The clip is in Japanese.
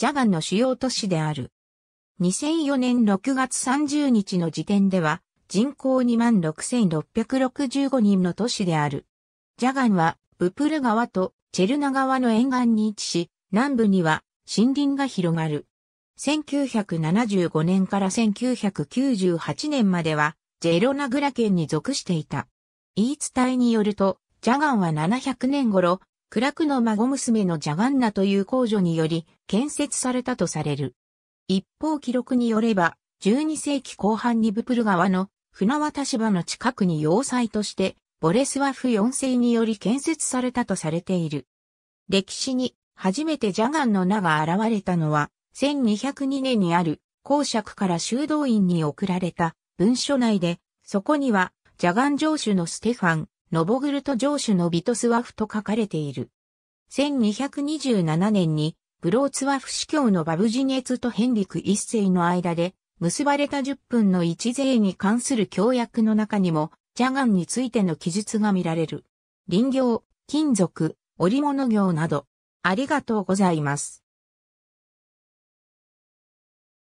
ジャガンの主要都市である。2004年6月30日の時点では、人口26,665人の都市である。ジャガンは、ブプル川とチェルナ川の沿岸に位置し、南部には森林が広がる。1975年から1998年までは、ジェロナグラ県に属していた。言い伝えによると、ジャガンは700年頃、クラクの孫娘のジャガンナという皇女により建設されたとされる。一方記録によれば、12世紀後半にブプル川の船渡し場の近くに要塞として、ボレスワフ4世により建設されたとされている。歴史に初めてジャガンの名が現れたのは、1202年にある公爵から修道院に送られた文書内で、そこには、ジャガン城主のステファン、ノボグルト城主のビトスワフと書かれている。1227年に、ブローツワフ司教のバブジネツとヘンリク一世の間で、結ばれた10分の1税に関する協約の中にも、ジャガンについての記述が見られる。林業、金属、織物業など、ありがとうございます。